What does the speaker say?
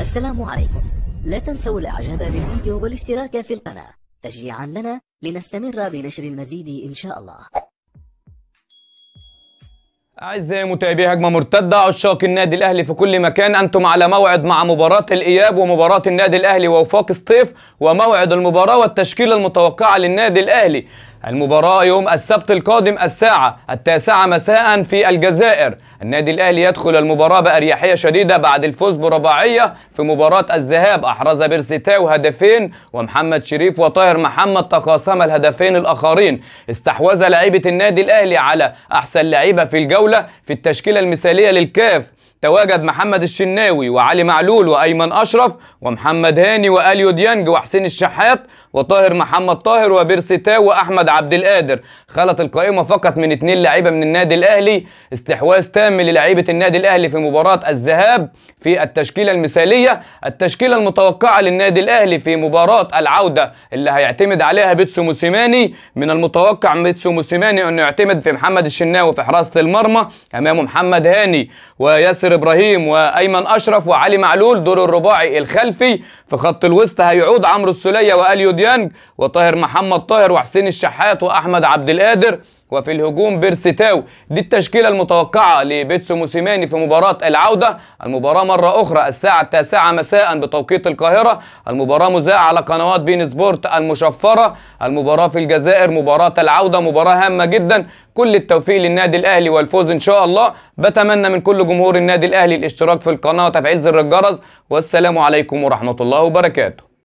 السلام عليكم لا تنسوا الاعجاب بالفيديو والاشتراك في القناة تشجيعا لنا لنستمر بنشر المزيد ان شاء الله أعزائي متابعي هجمة مرتدة عشاق النادي الأهلي في كل مكان أنتم على موعد مع مباراة الإياب ومباراة النادي الأهلي ووفاق سطيف وموعد المباراة والتشكيلة المتوقعة للنادي الأهلي المباراة يوم السبت القادم الساعة التاسعة مساء في الجزائر النادي الأهلي يدخل المباراة بأريحية شديدة بعد الفوز برباعية في مباراة الذهاب أحرز بيرسيتاو هدفين ومحمد شريف وطاهر محمد تقاسم الهدفين الآخرين استحوذ لعيبة النادي الأهلي على أحسن لعيبة في الجولة في التشكيلة المثالية للكاف تواجد محمد الشناوي وعلي معلول وأيمن أشرف ومحمد هاني وأليو ديانج وحسين الشحات وطاهر محمد طاهر وبيرسيتا وأحمد عبد القادر خلت القائمة فقط من اتنين لعيبة من النادي الأهلي استحواذ تام للعيبة النادي الأهلي في مباراة الذهاب في التشكيلة المثالية التشكيلة المتوقعة للنادي الأهلي في مباراة العودة اللي هيعتمد عليها بيتسو موسيماني من المتوقع بيتسو موسيماني أنه يعتمد في محمد الشناوي في حراسة المرمى أمام محمد هاني وياسر بكر ابراهيم وايمن اشرف وعلي معلول دور الرباعي الخلفي في خط الوسط هيعود عمرو السوليه واليو ديانج وطاهر محمد طاهر وحسين الشحات واحمد عبد القادر وفي الهجوم بيرستاو دي التشكيلة المتوقعة لبيتسو موسيماني في مباراة العودة المباراة مرة أخرى الساعة التاسعة مساء بتوقيت القاهرة المباراة مذاعة على قنوات بين سبورت المشفرة المباراة في الجزائر مباراة العودة مباراة هامة جدا كل التوفيق للنادي الأهلي والفوز إن شاء الله بتمنى من كل جمهور النادي الأهلي الاشتراك في القناة وتفعيل زر الجرس والسلام عليكم ورحمة الله وبركاته